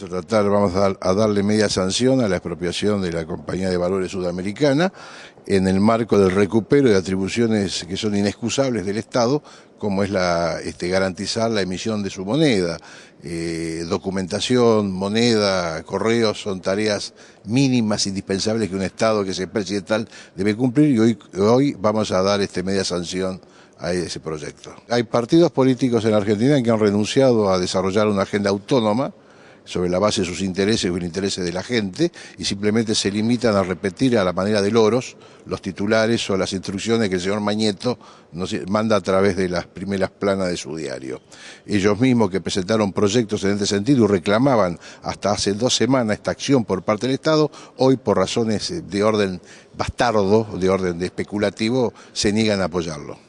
Vamos a vamos a, darle media sanción a la expropiación de la Compañía de Valores Sudamericana en el marco del recupero de atribuciones que son inexcusables del Estado, como es la, este, garantizar la emisión de su moneda. Eh, documentación, moneda, correos son tareas mínimas, indispensables que un Estado que se presidencial tal debe cumplir y hoy, hoy vamos a dar este, media sanción a ese proyecto. Hay partidos políticos en Argentina que han renunciado a desarrollar una agenda autónoma sobre la base de sus intereses o el interés de la gente y simplemente se limitan a repetir a la manera de loros los titulares o las instrucciones que el señor Mañeto nos manda a través de las primeras planas de su diario. Ellos mismos que presentaron proyectos en este sentido y reclamaban hasta hace dos semanas esta acción por parte del Estado, hoy por razones de orden bastardo, de orden especulativo, se niegan a apoyarlo.